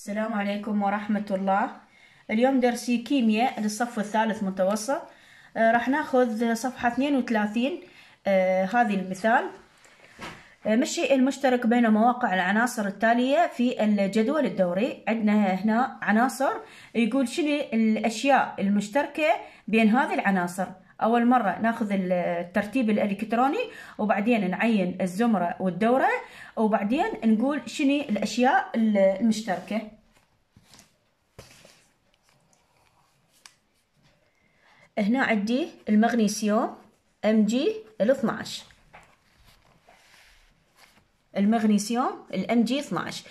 السلام عليكم ورحمة الله اليوم درسي كيمياء للصف الثالث متوسط آه، راح ناخذ صفحة 32 آه، هذه المثال آه، ما الشيء المشترك بين مواقع العناصر التالية في الجدول الدوري عندنا هنا عناصر يقول شنو الأشياء المشتركة بين هذه العناصر اول مره ناخذ الترتيب الالكتروني وبعدين نعين الزمره والدوره وبعدين نقول شنو الاشياء المشتركه هنا عندي المغنيسيوم ام جي ال 12 المغنيسيوم الام جي 12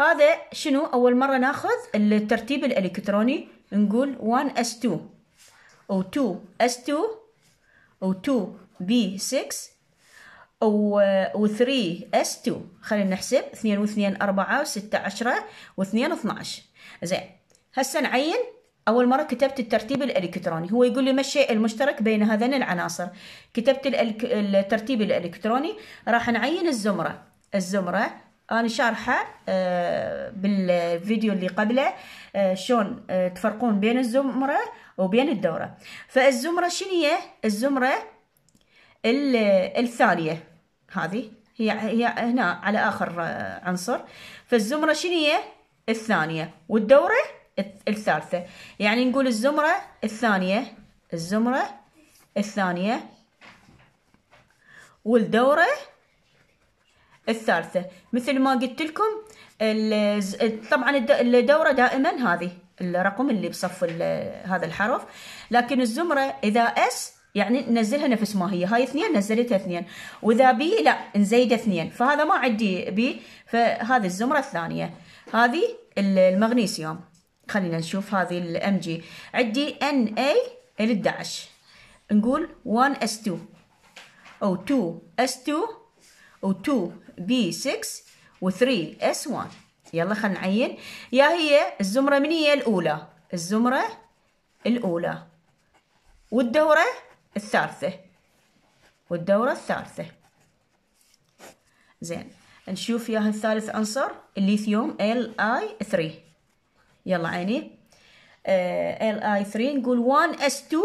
هذا شنو اول مره ناخذ الترتيب الالكتروني نقول 1s2 أو 2 S2 او 2 B6 و 3 S2 خلينا نحسب 2 و2 4 و6 10 و2 12 زين هسه نعين أول مرة كتبت الترتيب الإلكتروني هو يقول لي ما الشيء المشترك بين هذين العناصر كتبت الترتيب الإلكتروني راح نعين الزمرة الزمرة أنا شارحة آه، بالفيديو اللي قبله آه، شلون آه، تفرقون بين الزمرة وبين الدورة فالزمرة شنو هي الزمرة الثانية هذه هي هي هنا على آخر عنصر فالزمرة شنو هي الثانية والدورة الثالثة يعني نقول الزمرة الثانية الزمرة الثانية والدورة الثالثة مثل ما قلت لكم طبعا الدورة دائما هذه الرقم اللي بصف هذا الحرف لكن الزمرة إذا اس يعني ننزلها نفس ما هي هاي اثنين نزلتها اثنين واذا بي لا نزيد اثنين فهذا ما عندي بي فهذه الزمرة الثانية هذه المغنيسيوم خلينا نشوف هذه الام جي عندي ان اي 11 نقول 1 اس 2 او 2 اس 2 و 2 بي 6 و 3 اس 1 يلا خلينا نعين يا هي الزمرة من هي الأولى الزمرة الأولى والدورة الثالثة والدورة الثالثة زين نشوف يا الثالث عنصر الليثيوم اي 3 يلا عيني ال اي Li3 نقول 1 اس 2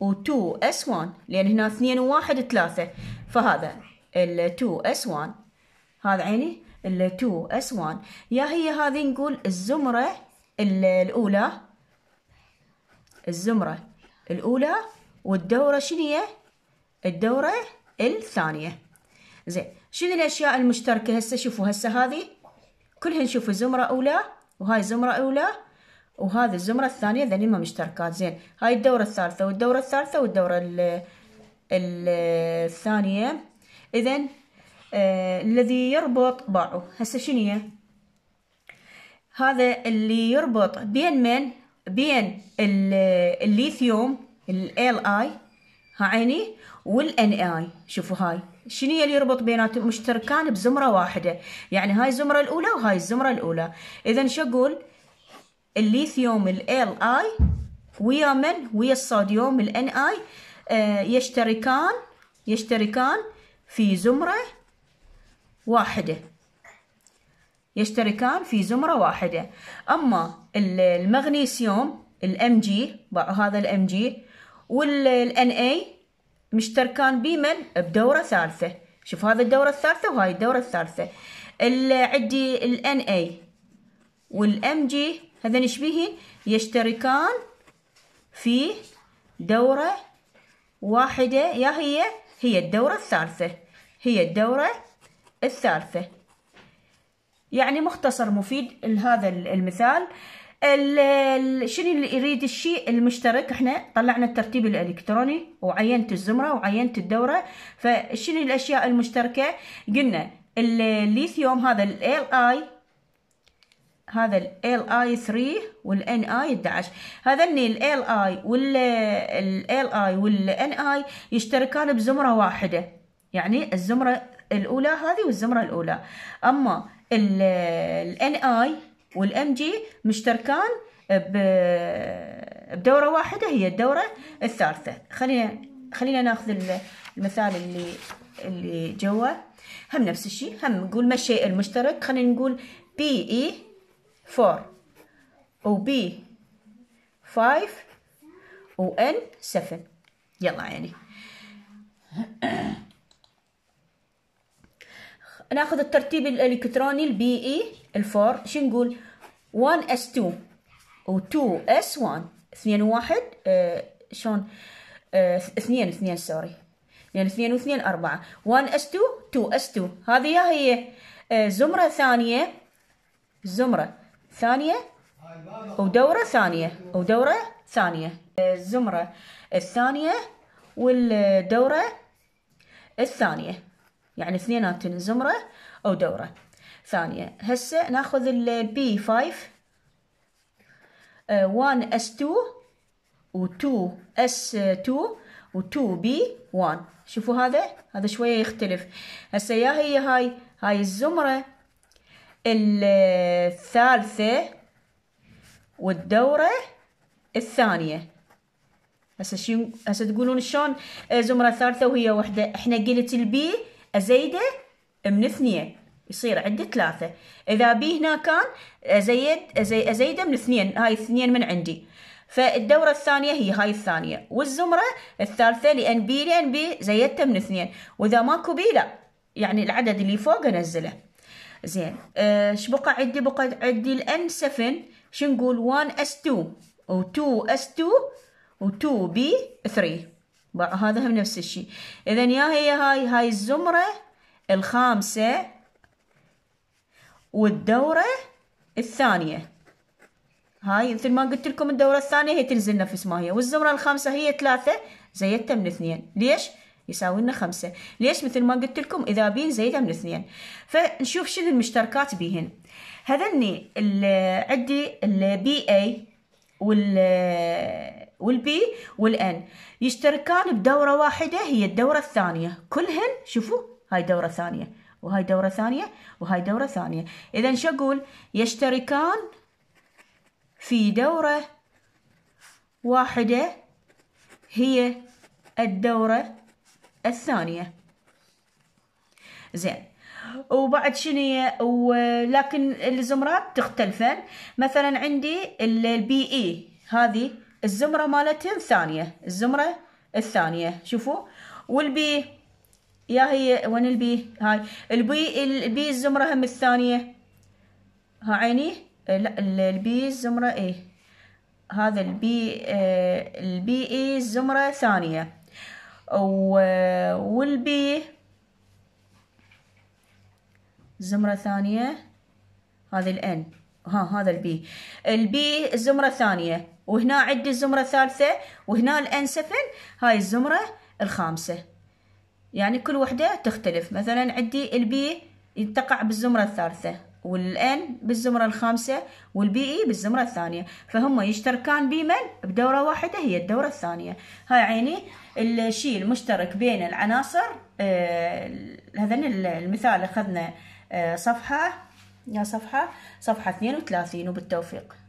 و 2 اس لأن هنا اثنين وواحد ثلاثة فهذا ال 2 اس 1 هذا عيني ال 2 اس 1 يا هي هذه نقول الزمرة الأولى الزمرة الأولى والدورة هي؟ الدورة الثانية زين شنو الأشياء المشتركة هسه شوفوا هسه هذه كلهن شوفوا زمرة أولى وهاي زمرة أولى وهذه الزمرة الثانية ذني ما مشتركات زين هاي الدورة الثالثة والدورة الثالثة والدورة ال الثانية إذن آه الذي يربط باعه هسه شنو هذا اللي يربط بين من بين الليثيوم ال اي عيني والان اي شوفوا هاي شنو اللي يربط بيناتهم مشتركان بزمره واحده يعني هاي الزمره الاولى وهاي الزمره الاولى اذا شو اقول الليثيوم ال اي ويا من ويا الصوديوم ال ان اي آه، يشتركان يشتركان في زمره واحدة يشتركان في زمرة واحدة أما المغنيسيوم الام جي هذا الام جي والان اي مشتركان بمن بدورة ثالثة شوف هذا الدورة الثالثة وهاي الدورة الثالثة عندي الان اي والام جي هذا شبيهين يشتركان في دورة واحدة يا هي هي الدورة الثالثة هي الدورة الثالثة يعني مختصر مفيد لهذا المثال شنو اللي يريد الشيء المشترك احنا طلعنا الترتيب الالكتروني وعينت الزمره وعينت الدوره فشنو الاشياء المشتركه قلنا الليثيوم هذا ال اي هذا ال اي 3 والان اي 11 هذني ال اي وال ال اي والان اي يشتركان بزمره واحده يعني الزمره الأولى هذه والزمرة الأولى أما ال NI والام جي مشتركان بدورة واحدة هي الدورة الثالثة خلينا خلينا ناخذ المثال اللي اللي جوا هم نفس الشيء هم نقول ما الشيء المشترك خلينا نقول بي اي 4 وبي 5 وان 7 يلا يعني ناخذ الترتيب الالكتروني البي اي e، الفور شو نقول 1 و2s1 2 و2 s 1 2 1 شلون 2 2 سوري يعني 2 و2 4 1 s 2 2 s 2 هذه هي آه، زمره ثانيه زمره ثانيه ودوره ثانيه ودوره ثانيه آه، الزمره الثانيه والدوره الثانيه يعني اثنيناتن زمرة أو دورة ثانية هسه ناخذ البي 5 1 اس 2 و2 اس 2 و2 بي 1 شوفوا هذا هذا شوية يختلف هسه يا هي هاي هاي الزمرة آه، الثالثة والدورة الثانية هسه شو هسه تقولون شلون زمرة ثالثة وهي وحدة احنا قلت البي أزيده من اثنين يصير عندي ثلاثة إذا بي هنا كان أزيد أزي أزيده من اثنين هاي اثنين من عندي فالدورة الثانية هي هاي الثانية والزمرة الثالثة لأن بي لأن بي زيدته من اثنين وإذا ماكو بي لا يعني العدد اللي فوق أنزله زين آه، ايش آه بقى عندي بقى عندي الان 7 شو نقول 1 اس 2 و 2 اس 2 و 2 بي 3 هذا هم نفس الشيء اذا يا هي هاي هاي الزمرة الخامسة والدورة الثانية هاي مثل ما قلت لكم الدورة الثانية هي تنزل نفس ما هي والزمرة الخامسة هي ثلاثة زيدتها من اثنين ليش؟ يساوي لنا خمسة ليش مثل ما قلت لكم إذا بين زيدها من اثنين فنشوف شنو المشتركات بيهن هذني عندي البي اي وال والبي والان يشتركان بدورة واحدة هي الدورة الثانية كلهن شوفوا هاي دورة ثانية وهاي دورة ثانية وهاي دورة ثانية إذا شو أقول يشتركان في دورة واحدة هي الدورة الثانية زين وبعد شنو ولكن الزمرات تختلفن مثلا عندي البي اي هذه الزمرة مالتهن ثانية الزمرة الثانية شوفوا والبي يا هي وين البي هاي البي البي الزمرة هم الثانية ها عيني لا البي الزمرة ايه هذا البي آه، البي اي الزمرة ثانية والبي زمرة ثانية هذه الان ها هذا البي البي الزمرة الثانية وهنا عندي الزمرة الثالثة وهنا الانسفل هاي الزمرة الخامسة يعني كل وحدة تختلف مثلا عندي البي تقع بالزمرة الثالثة والان بالزمرة الخامسة والبي اي بالزمرة الثانية فهم يشتركان بمن بدورة واحدة هي الدورة الثانية هاي عيني الشيء المشترك بين العناصر آه هذا المثال اخذنا آه صفحة يا صفحة صفحة 32 وبالتوفيق